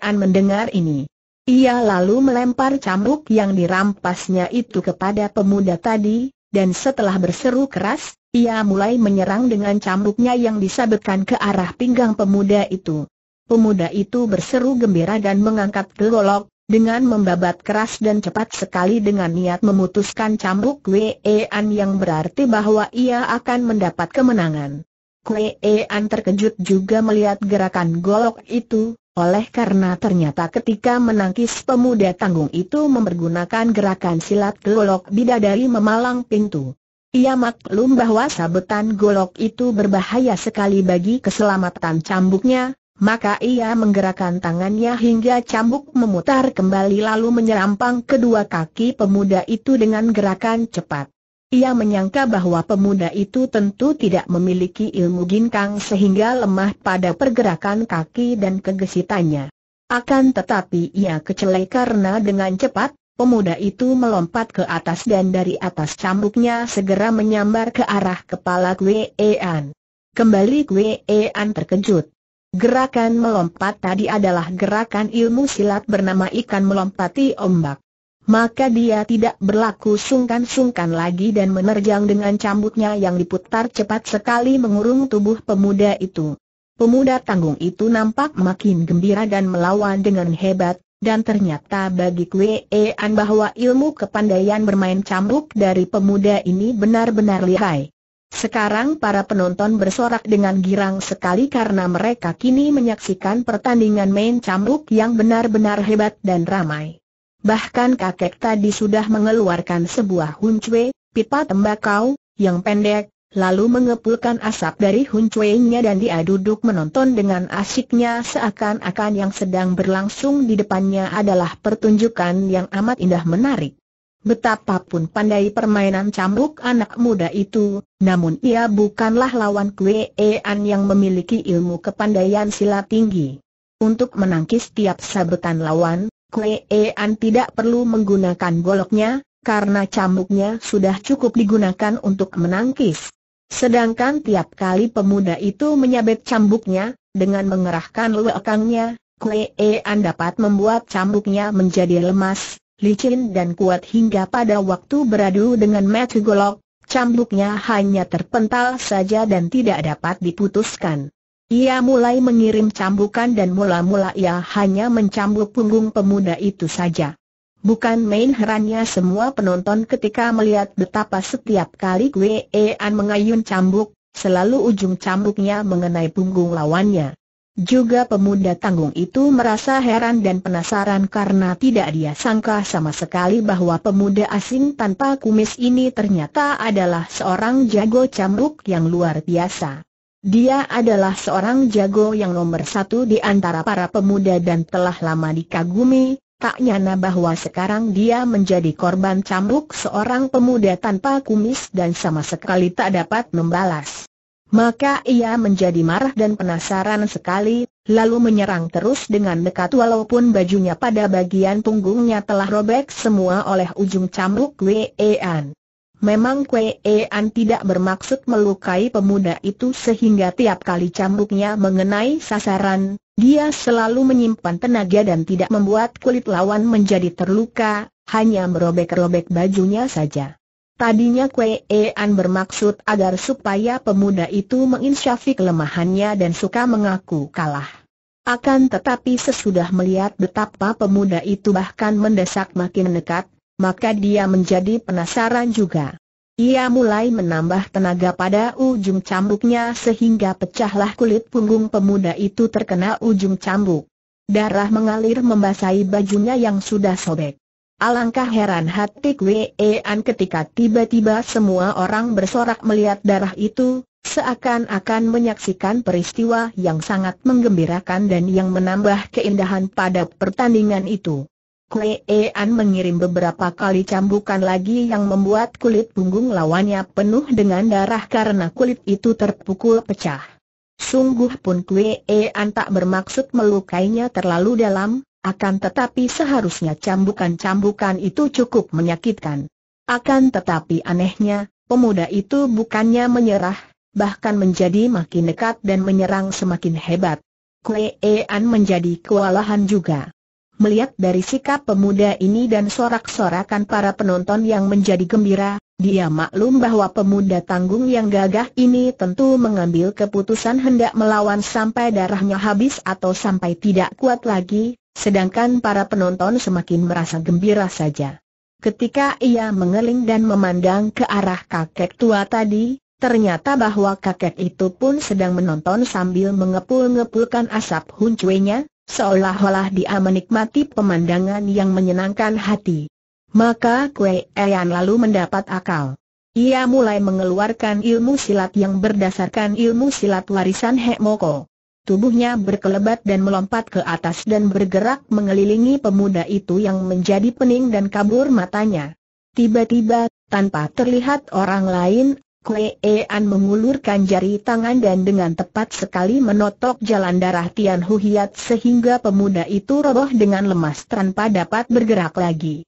An mendengar ini. Ia lalu melempar cambuk yang dirampasnya itu kepada pemuda tadi, dan setelah berseru keras, ia mulai menyerang dengan cambuknya yang disabetkan ke arah pinggang pemuda itu. Pemuda itu berseru gembira dan mengangkat golok, dengan membabat keras dan cepat sekali dengan niat memutuskan cambuk Kwean yang berarti bahwa ia akan mendapat kemenangan. Kwean terkejut juga melihat gerakan golok itu, oleh karena ternyata ketika menangkis pemuda tanggung itu mempergunakan gerakan silat golok bidadari memalang pintu. Ia maklum bahwa sabetan golok itu berbahaya sekali bagi keselamatan cambuknya, maka ia menggerakkan tangannya hingga cambuk memutar kembali lalu menyerampang kedua kaki pemuda itu dengan gerakan cepat. Ia menyangka bahwa pemuda itu tentu tidak memiliki ilmu ginkang sehingga lemah pada pergerakan kaki dan kegesitannya. Akan tetapi ia kecelai karena dengan cepat, pemuda itu melompat ke atas dan dari atas cambuknya segera menyambar ke arah kepala Kwe An. Kembali Kwe An terkejut. Gerakan melompat tadi adalah gerakan ilmu silat bernama ikan melompati ombak maka dia tidak berlaku sungkan-sungkan lagi dan menerjang dengan cambuknya yang diputar cepat sekali mengurung tubuh pemuda itu. Pemuda tanggung itu nampak makin gembira dan melawan dengan hebat, dan ternyata bagi Kwe An bahwa ilmu kepandaian bermain cambuk dari pemuda ini benar-benar lihai. Sekarang para penonton bersorak dengan girang sekali karena mereka kini menyaksikan pertandingan main cambuk yang benar-benar hebat dan ramai. Bahkan kakek tadi sudah mengeluarkan sebuah huncwe, pipa tembakau, yang pendek, lalu mengepulkan asap dari nya dan dia duduk menonton dengan asiknya seakan-akan yang sedang berlangsung di depannya adalah pertunjukan yang amat indah menarik. Betapapun pandai permainan cambuk anak muda itu, namun ia bukanlah lawan Kwean yang memiliki ilmu kepandaian silat tinggi. Untuk menangkis tiap sabetan lawan, Kwean tidak perlu menggunakan goloknya, karena cambuknya sudah cukup digunakan untuk menangkis. Sedangkan tiap kali pemuda itu menyabet cambuknya, dengan mengerahkan luekangnya, Kwean dapat membuat cambuknya menjadi lemas, licin dan kuat hingga pada waktu beradu dengan metu golok, cambuknya hanya terpental saja dan tidak dapat diputuskan. Ia mulai mengirim cambukan dan mula-mula ia hanya mencambuk punggung pemuda itu saja. Bukan main herannya semua penonton ketika melihat betapa setiap kali Kue An mengayun cambuk, selalu ujung cambuknya mengenai punggung lawannya. Juga pemuda tanggung itu merasa heran dan penasaran karena tidak dia sangka sama sekali bahwa pemuda asing tanpa kumis ini ternyata adalah seorang jago cambuk yang luar biasa. Dia adalah seorang jago yang nomor satu di antara para pemuda dan telah lama dikagumi, tak nyana bahwa sekarang dia menjadi korban cambuk seorang pemuda tanpa kumis dan sama sekali tak dapat membalas. Maka ia menjadi marah dan penasaran sekali, lalu menyerang terus dengan dekat walaupun bajunya pada bagian punggungnya telah robek semua oleh ujung cambuk Wei An. Memang Kue An tidak bermaksud melukai pemuda itu sehingga tiap kali cambuknya mengenai sasaran, dia selalu menyimpan tenaga dan tidak membuat kulit lawan menjadi terluka, hanya merobek-robek bajunya saja. Tadinya Kue An bermaksud agar supaya pemuda itu menginsyafi kelemahannya dan suka mengaku kalah. Akan tetapi sesudah melihat betapa pemuda itu bahkan mendesak makin dekat, maka dia menjadi penasaran juga. Ia mulai menambah tenaga pada ujung cambuknya sehingga pecahlah kulit punggung pemuda itu terkena ujung cambuk. Darah mengalir membasahi bajunya yang sudah sobek. Alangkah heran hati Kwean ketika tiba-tiba semua orang bersorak melihat darah itu, seakan-akan menyaksikan peristiwa yang sangat menggembirakan dan yang menambah keindahan pada pertandingan itu. Kue Kuee-an mengirim beberapa kali cambukan lagi yang membuat kulit punggung lawannya penuh dengan darah karena kulit itu terpukul pecah. Sungguh pun Kue Kuee-an tak bermaksud melukainya terlalu dalam, akan tetapi seharusnya cambukan-cambukan itu cukup menyakitkan. Akan tetapi anehnya, pemuda itu bukannya menyerah, bahkan menjadi makin dekat dan menyerang semakin hebat. Kue Kuee-an menjadi kewalahan juga. Melihat dari sikap pemuda ini dan sorak-sorakan para penonton yang menjadi gembira, dia maklum bahwa pemuda tanggung yang gagah ini tentu mengambil keputusan hendak melawan sampai darahnya habis atau sampai tidak kuat lagi, sedangkan para penonton semakin merasa gembira saja. Ketika ia mengeling dan memandang ke arah kakek tua tadi, ternyata bahwa kakek itu pun sedang menonton sambil mengepul-ngepulkan asap huncuenya, Seolah-olah dia menikmati pemandangan yang menyenangkan hati. Maka Kuei Ean lalu mendapat akal. Ia mulai mengeluarkan ilmu silat yang berdasarkan ilmu silat warisan Moko. Tubuhnya berkelebat dan melompat ke atas dan bergerak mengelilingi pemuda itu yang menjadi pening dan kabur matanya. Tiba-tiba, tanpa terlihat orang lain, an mengulurkan jari tangan dan dengan tepat sekali menotok jalan darah Tian Hu Hiat sehingga pemuda itu roboh dengan lemas tanpa dapat bergerak lagi.